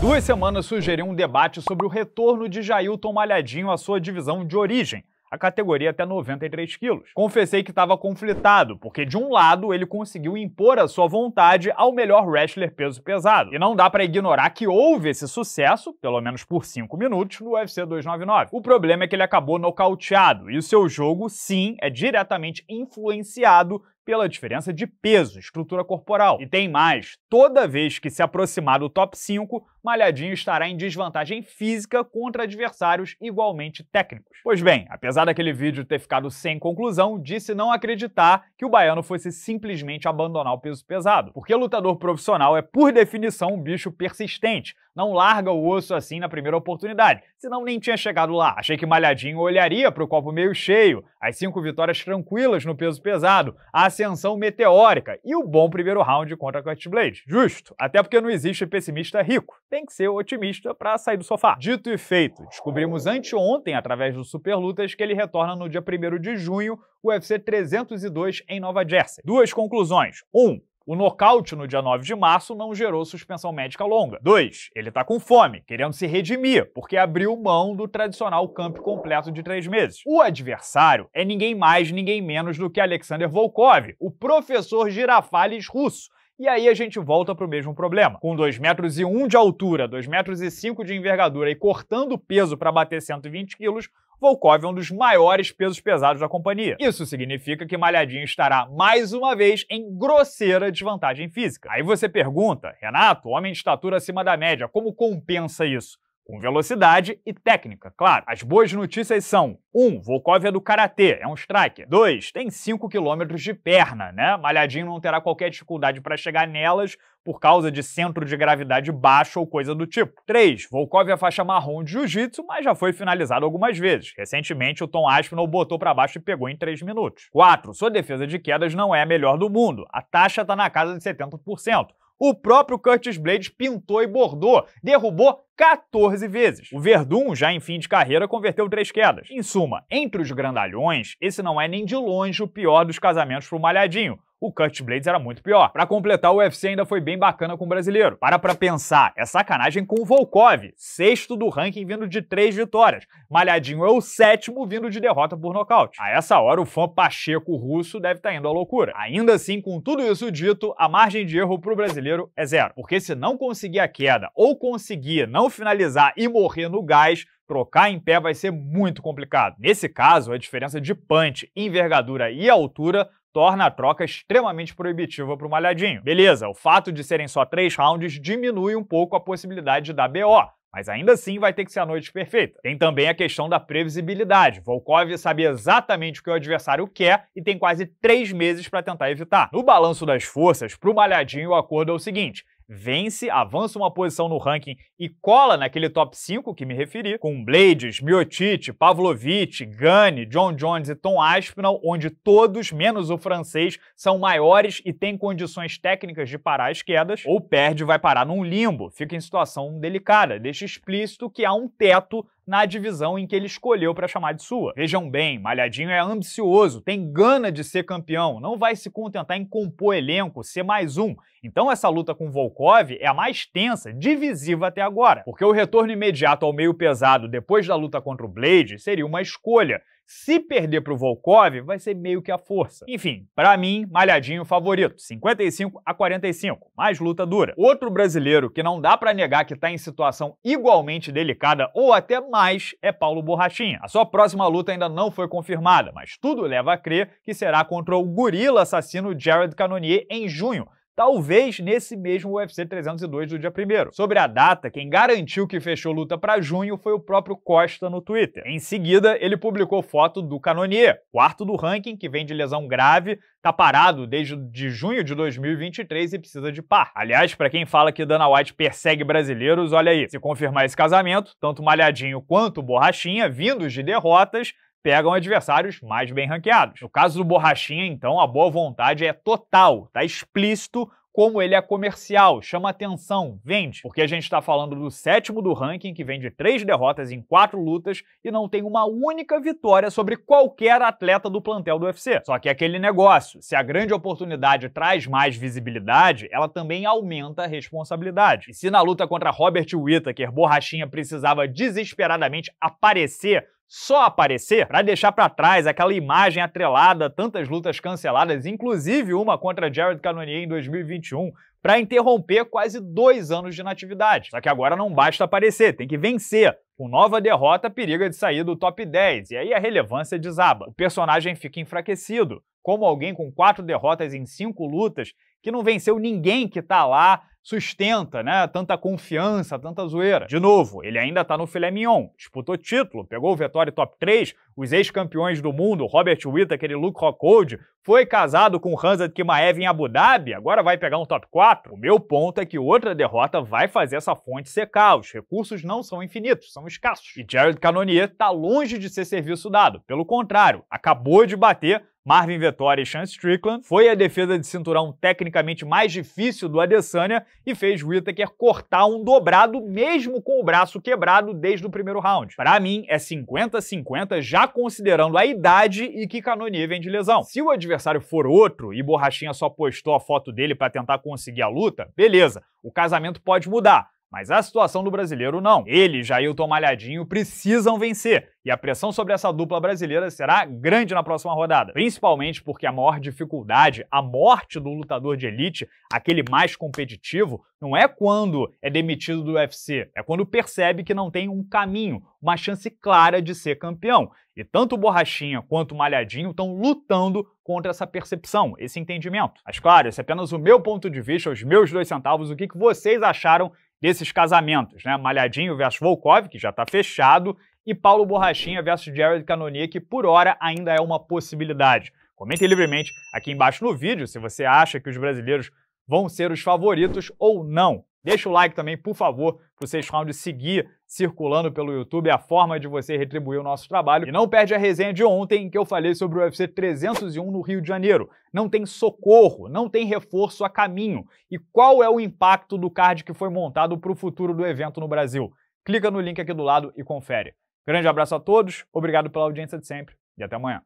duas semanas sugeriu um debate sobre o retorno de Jailton Malhadinho à sua divisão de origem, a categoria até 93 quilos. Confessei que estava conflitado, porque de um lado ele conseguiu impor a sua vontade ao melhor wrestler peso pesado. E não dá para ignorar que houve esse sucesso, pelo menos por 5 minutos, no UFC 299. O problema é que ele acabou nocauteado, e o seu jogo, sim, é diretamente influenciado pela diferença de peso, estrutura corporal. E tem mais, toda vez que se aproximar do top 5, Malhadinho estará em desvantagem física contra adversários igualmente técnicos. Pois bem, apesar daquele vídeo ter ficado sem conclusão, disse não acreditar que o baiano fosse simplesmente abandonar o peso pesado, porque lutador profissional é por definição um bicho persistente, não larga o osso assim na primeira oportunidade, senão nem tinha chegado lá. Achei que Malhadinho olharia para o copo meio cheio, as cinco vitórias tranquilas no peso pesado, a ascensão meteórica e o bom primeiro round contra Cutblade. Justo, até porque não existe pessimista rico. Tem que ser otimista para sair do sofá. Dito e feito, descobrimos anteontem, através do Super Lutas, que ele retorna no dia 1 de junho, UFC 302 em Nova Jersey. Duas conclusões. Um, o nocaute no dia 9 de março não gerou suspensão médica longa. 2. Ele tá com fome, querendo se redimir, porque abriu mão do tradicional campo completo de três meses. O adversário é ninguém mais, ninguém menos do que Alexander Volkov, o professor Girafales russo, e aí a gente volta para o mesmo problema. Com 2 metros e 1 de altura, 2 metros e 5 de envergadura e cortando peso para bater 120 quilos, Volkov é um dos maiores pesos pesados da companhia. Isso significa que Malhadinho estará mais uma vez em grosseira desvantagem física. Aí você pergunta, Renato, homem de estatura acima da média, como compensa isso? com velocidade e técnica, claro. As boas notícias são: 1. Um, Volkov é do karatê, é um striker. 2. Tem 5 km de perna, né? Malhadinho não terá qualquer dificuldade para chegar nelas por causa de centro de gravidade baixo ou coisa do tipo. 3. Volkov é faixa marrom de jiu-jitsu, mas já foi finalizado algumas vezes. Recentemente, o Tom Aspinall botou para baixo e pegou em 3 minutos. 4. Sua defesa de quedas não é a melhor do mundo. A taxa está na casa de 70% o próprio Curtis Blades pintou e bordou, derrubou 14 vezes. O Verdun, já em fim de carreira, converteu três quedas. Em suma, entre os grandalhões, esse não é nem de longe o pior dos casamentos pro Malhadinho, o Cut Blades era muito pior. Para completar, o UFC ainda foi bem bacana com o brasileiro. Para pra pensar, é sacanagem com o Volkov, sexto do ranking vindo de três vitórias. Malhadinho é o sétimo vindo de derrota por nocaute. A essa hora, o fã Pacheco russo deve estar tá indo à loucura. Ainda assim, com tudo isso dito, a margem de erro pro brasileiro é zero. Porque se não conseguir a queda ou conseguir não finalizar e morrer no gás, trocar em pé vai ser muito complicado. Nesse caso, a diferença de punch, envergadura e altura torna a troca extremamente proibitiva para o Malhadinho. Beleza, o fato de serem só três rounds diminui um pouco a possibilidade da BO, mas ainda assim vai ter que ser a noite perfeita. Tem também a questão da previsibilidade. Volkov sabe exatamente o que o adversário quer e tem quase três meses para tentar evitar. No balanço das forças, para o Malhadinho o acordo é o seguinte: vence, avança uma posição no ranking e cola naquele top 5 que me referi, com Blades, Miotic, Pavlovic, Gani, John Jones e Tom Aspinall, onde todos, menos o francês, são maiores e têm condições técnicas de parar as quedas, ou perde e vai parar num limbo, fica em situação delicada, deixa explícito que há um teto na divisão em que ele escolheu para chamar de sua. Vejam bem, Malhadinho é ambicioso, tem gana de ser campeão, não vai se contentar em compor elenco, ser mais um. Então essa luta com Volkov é a mais tensa, divisiva até agora, porque o retorno imediato ao meio pesado depois da luta contra o Blade seria uma escolha, se perder para o Volkov, vai ser meio que a força. Enfim, para mim, Malhadinho favorito, 55 a 45, mais luta dura. Outro brasileiro que não dá para negar que está em situação igualmente delicada ou até mais é Paulo Borrachinha. A sua próxima luta ainda não foi confirmada, mas tudo leva a crer que será contra o gorila assassino Jared Cannonier em junho, talvez nesse mesmo UFC 302 do dia 1 Sobre a data, quem garantiu que fechou luta para junho foi o próprio Costa no Twitter. Em seguida, ele publicou foto do Canonier, quarto do ranking, que vem de lesão grave, tá parado desde de junho de 2023 e precisa de par. Aliás, para quem fala que Dana White persegue brasileiros, olha aí, se confirmar esse casamento, tanto Malhadinho quanto Borrachinha, vindos de derrotas, pegam adversários mais bem ranqueados. No caso do Borrachinha, então, a boa vontade é total, tá explícito como ele é comercial, chama atenção, vende. Porque a gente está falando do sétimo do ranking, que vem de três derrotas em quatro lutas e não tem uma única vitória sobre qualquer atleta do plantel do UFC. Só que é aquele negócio: se a grande oportunidade traz mais visibilidade, ela também aumenta a responsabilidade. E se na luta contra Robert Whittaker, Borrachinha precisava desesperadamente aparecer só aparecer para deixar para trás aquela imagem atrelada, tantas lutas canceladas, inclusive uma contra Jared Cannonier em 2021, para interromper quase dois anos de natividade. Só que agora não basta aparecer, tem que vencer. Com nova derrota, periga de sair do top 10, e aí a relevância desaba. O personagem fica enfraquecido, como alguém com quatro derrotas em cinco lutas que não venceu ninguém que tá lá sustenta, né? Tanta confiança, tanta zoeira. De novo, ele ainda tá no filé mignon, disputou título, pegou o Vettori top 3, os ex-campeões do mundo, Robert Whittaker e Luke Rockhold, foi casado com Hansa Kimaev em Abu Dhabi, agora vai pegar um top 4? O meu ponto é que outra derrota vai fazer essa fonte secar. Os recursos não são infinitos, são escassos. E Jared Cannonier está longe de ser serviço dado. Pelo contrário, acabou de bater Marvin Vettori e Sean Strickland, foi a defesa de cinturão tecnicamente mais difícil do Adesanya e fez Whittaker cortar um dobrado mesmo com o braço quebrado desde o primeiro round. Para mim, é 50-50 já considerando a idade e que Canonier vem de lesão. Se o adversário for outro e Borrachinha só postou a foto dele para tentar conseguir a luta, beleza, o casamento pode mudar. Mas a situação do brasileiro não. Ele e Jailton Malhadinho precisam vencer, e a pressão sobre essa dupla brasileira será grande na próxima rodada, principalmente porque a maior dificuldade, a morte do lutador de elite, aquele mais competitivo, não é quando é demitido do UFC, é quando percebe que não tem um caminho, uma chance clara de ser campeão. E tanto o Borrachinha quanto o Malhadinho estão lutando contra essa percepção, esse entendimento. Mas claro, esse é apenas o meu ponto de vista, os meus dois centavos, o que, que vocês acharam desses casamentos, né? Malhadinho versus Volkov, que já está fechado, e Paulo Borrachinha versus Jared Cannonier, que por hora ainda é uma possibilidade. Comente livremente aqui embaixo no vídeo se você acha que os brasileiros vão ser os favoritos ou não. Deixa o like também, por favor, para o Sexto Round seguir circulando pelo YouTube, a forma de você retribuir o nosso trabalho. E não perde a resenha de ontem que eu falei sobre o UFC 301 no Rio de Janeiro. Não tem socorro, não tem reforço a caminho. E qual é o impacto do card que foi montado para o futuro do evento no Brasil? Clica no link aqui do lado e confere. Grande abraço a todos, obrigado pela audiência de sempre e até amanhã.